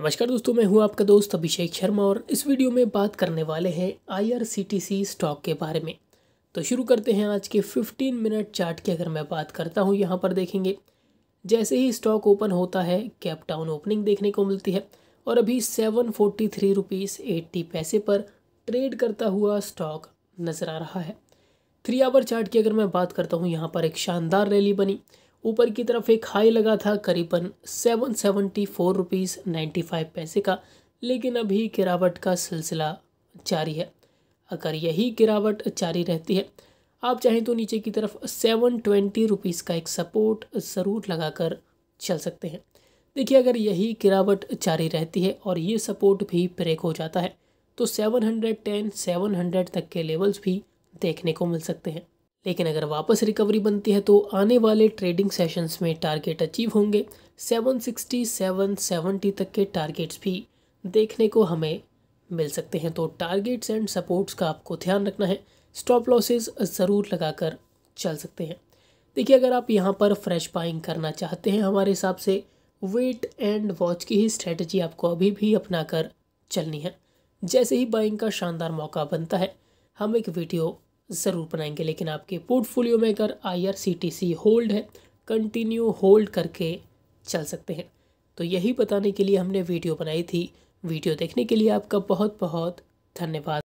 नमस्कार दोस्तों मैं हूं आपका दोस्त अभिषेक शर्मा और इस वीडियो में बात करने वाले हैं आईआरसीटीसी स्टॉक के बारे में तो शुरू करते हैं आज के 15 मिनट चार्ट की अगर मैं बात करता हूं यहां पर देखेंगे जैसे ही स्टॉक ओपन होता है कैप टाउन ओपनिंग देखने को मिलती है और अभी seven forty three rupees eighty पैसे पर ट्रेड करता हुआ स्टॉक नज़र आ रहा है थ्री आवर चार्ट की अगर मैं बात करता हूँ यहाँ पर एक शानदार रैली बनी ऊपर की तरफ एक हाई लगा था करीबन seven seventy four rupees ninety five पैसे का लेकिन अभी गिरावट का सिलसिला जारी है अगर यही गिरावट जारी रहती है आप चाहें तो नीचे की तरफ सेवन ट्वेंटी रुपीज़ का एक सपोर्ट ज़रूर लगाकर चल सकते हैं देखिए अगर यही गिरावट जारी रहती है और ये सपोर्ट भी ब्रेक हो जाता है तो seven hundred ten seven hundred तक के लेवल्स भी देखने को मिल सकते हैं लेकिन अगर वापस रिकवरी बनती है तो आने वाले ट्रेडिंग सेशंस में टारगेट अचीव होंगे 760, 770 तक के टारगेट्स भी देखने को हमें मिल सकते हैं तो टारगेट्स एंड सपोर्ट्स का आपको ध्यान रखना है स्टॉप लॉसेस ज़रूर लगाकर चल सकते हैं देखिए अगर आप यहाँ पर फ्रेश बाइंग करना चाहते हैं हमारे हिसाब से वेट एंड वॉच की ही स्ट्रेटजी आपको अभी भी अपना कर चलनी है जैसे ही बाइंग का शानदार मौका बनता है हम एक वीडियो ज़रूर बनाएंगे लेकिन आपके पोर्टफोलियो में अगर आई होल्ड है कंटिन्यू होल्ड करके चल सकते हैं तो यही बताने के लिए हमने वीडियो बनाई थी वीडियो देखने के लिए आपका बहुत बहुत धन्यवाद